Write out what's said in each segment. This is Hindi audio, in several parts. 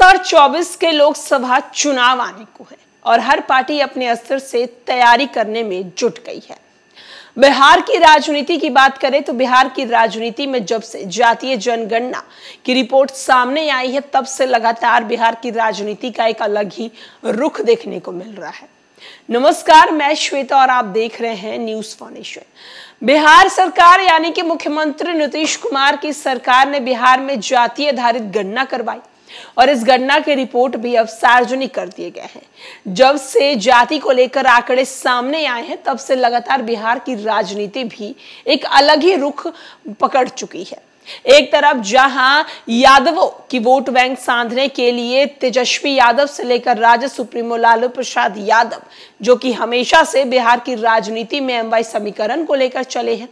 2024 के लोकसभा चुनाव आने को है और हर पार्टी अपने स्तर से तैयारी करने में जुट गई है बिहार की राजनीति की बात करें तो बिहार की राजनीति में जब से जातीय जनगणना की रिपोर्ट सामने आई है तब से लगातार बिहार की राजनीति का एक अलग ही रुख देखने को मिल रहा है नमस्कार मैं श्वेता और आप देख रहे हैं न्यूज फॉनेश्वर बिहार सरकार यानी कि मुख्यमंत्री नीतीश कुमार की सरकार ने बिहार में जातीय आधारित गणना करवाई और इस गणना के रिपोर्ट भी अब सार्वजनिक कर दिए गए हैं जब से जाति को लेकर आंकड़े सामने आए हैं तब से लगातार बिहार की राजनीति भी एक अलग ही रुख पकड़ चुकी है एक तरफ जहां यादवों की वोट बैंक साधने के लिए तेजस्वी यादव से लेकर राज्य सुप्रीमो लालू प्रसाद यादव जो कि हमेशा से बिहार की राजनीति में एमवाई समीकरण को लेकर चले हैं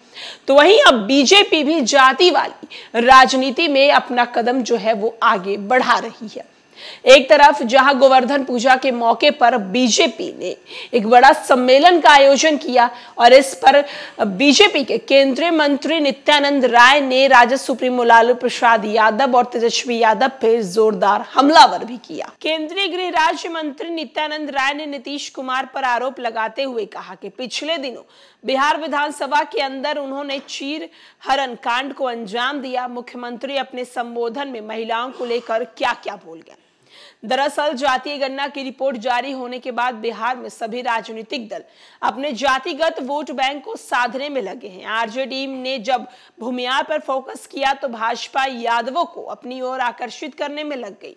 तो वहीं अब बीजेपी भी जाति वाली राजनीति में अपना कदम जो है वो आगे बढ़ा रही है एक तरफ जहां गोवर्धन पूजा के मौके पर बीजेपी ने एक बड़ा सम्मेलन का आयोजन किया और इस पर बीजेपी के केंद्रीय मंत्री नित्यानंद राय ने राजद सुप्रीमो लालू प्रसाद यादव और तेजस्वी यादव पे जोरदार हमलावर भी किया केंद्रीय गृह राज्य मंत्री नित्यानंद राय ने नीतीश कुमार पर आरोप लगाते हुए कहा कि पिछले दिनों बिहार विधानसभा के अंदर उन्होंने चीर हरण कांड को अंजाम दिया मुख्यमंत्री अपने संबोधन में महिलाओं को लेकर क्या क्या बोल गए दरअसल जातीय गणना की रिपोर्ट जारी होने के बाद बिहार में सभी राजनीतिक दल अपने जातिगत वोट बैंक को साधने में लगे हैं आरजेडी ने जब भूमिहार पर फोकस किया तो भाजपा यादवों को अपनी ओर आकर्षित करने में लग गई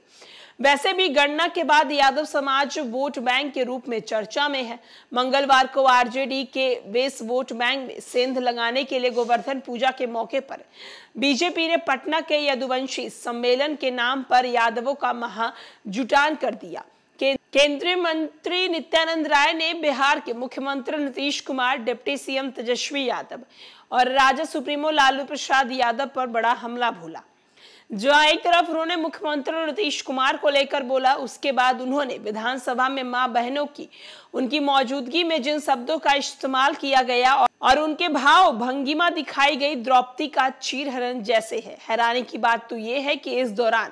वैसे भी गणना के बाद यादव समाज वोट बैंक के रूप में चर्चा में है मंगलवार को आरजेडी के बेस वोट बैंक में सेंध लगाने के लिए गोवर्धन पूजा के मौके पर बीजेपी ने पटना के यदुवंशी सम्मेलन के नाम पर यादवों का महा जुटान कर दिया केंद्रीय मंत्री नित्यानंद राय ने बिहार के मुख्यमंत्री नीतीश कुमार डिप्टी सीएम तेजस्वी यादव और राजद सुप्रीमो लालू प्रसाद यादव पर बड़ा हमला भूला जो एक तरफ उन्होंने मुख्यमंत्री नीतीश कुमार को लेकर बोला उसके बाद उन्होंने विधानसभा में मां बहनों की उनकी मौजूदगी में जिन शब्दों का इस्तेमाल किया गया और उनके भाव भंगिमा दिखाई गई द्रौपदी का चीरहरण जैसे है हैरानी की बात तो ये है कि इस दौरान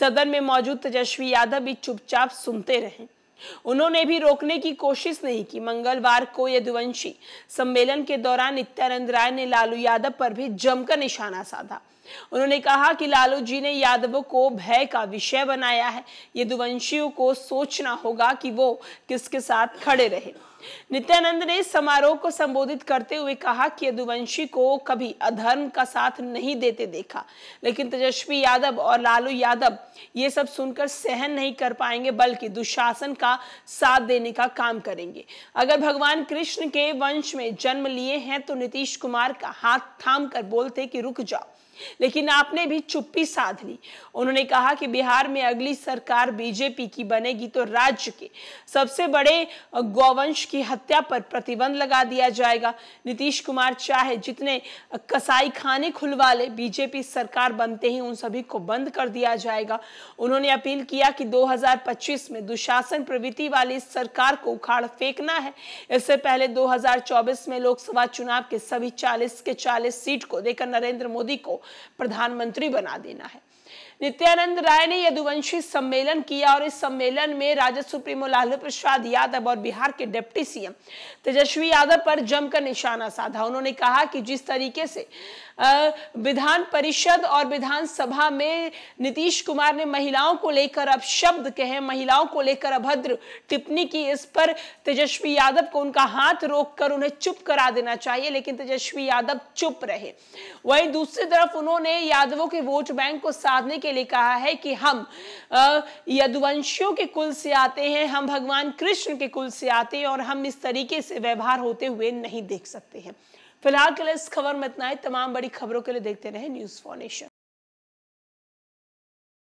सदन में मौजूद तेजस्वी यादव भी चुपचाप सुनते रहे उन्होंने भी रोकने की कोशिश नहीं की मंगलवार को यदुवंशी सम्मेलन के दौरान नित्यानंद राय ने लालू यादव पर भी जमकर निशाना साधा उन्होंने कहा कि लालू जी ने यादवों को भय का विषय बनाया है यदुवंशियों को सोचना होगा कि वो किसके साथ खड़े रहे नित्यानंद ने समारोह को संबोधित करते हुए कहा कि यदुवंशी को कभी अधर्म का साथ नहीं देते देखा लेकिन तेजस्वी यादव और लालू यादव ये सब सुनकर सहन नहीं कर पाएंगे बल्कि दुशासन का साथ देने का काम करेंगे अगर भगवान कृष्ण के वंश में जन्म लिए हैं तो नीतीश कुमार का हाथ थाम कर बोलते कि रुक जाओ लेकिन आपने भी चुप्पी साध ली उन्होंने कहा कि बिहार में अगली सरकार बीजेपी की बनेगी तो राज्य के सबसे बड़े गौवंश की हत्या पर प्रतिबंध लगा दिया जाएगा नीतीश कुमार चाहे जितने कसाई खाने खुलवा ले बीजेपी सरकार बनते ही उन सभी को बंद कर दिया जाएगा उन्होंने अपील किया कि 2025 में दुशासन प्रवृत्ति वाली सरकार को उखाड़ फेंकना है इससे पहले दो में लोकसभा चुनाव के सभी चालीस के चालीस सीट को देकर नरेंद्र मोदी को प्रधानमंत्री बना देना है नित्यानंद राय ने यदुवंशी सम्मेलन किया और इस सम्मेलन में राजद सुप्रीमो लालू प्रसाद यादव और बिहार के डिप्टी सीएम तेजस्वी यादव पर जमकर निशाना साधा उन्होंने कहा कि जिस तरीके से विधान परिषद और विधानसभा में नीतीश कुमार ने महिलाओं को लेकर अब शब्द कहे महिलाओं को लेकर अभद्र टिप्पणी की इस पर तेजस्वी यादव को उनका हाथ रोककर उन्हें चुप करा देना चाहिए लेकिन तेजस्वी यादव चुप रहे वहीं दूसरी तरफ उन्होंने यादवों के वोट बैंक को साधने के के लिए कहा है कि हम यदुवंशियों के कुल से आते हैं हम भगवान कृष्ण के कुल से आते हैं और हम इस तरीके से व्यवहार होते हुए नहीं देख सकते हैं फिलहाल के लिए इस खबर में इतना ही तमाम बड़ी खबरों के लिए देखते रहे न्यूज़ फॉर नेशन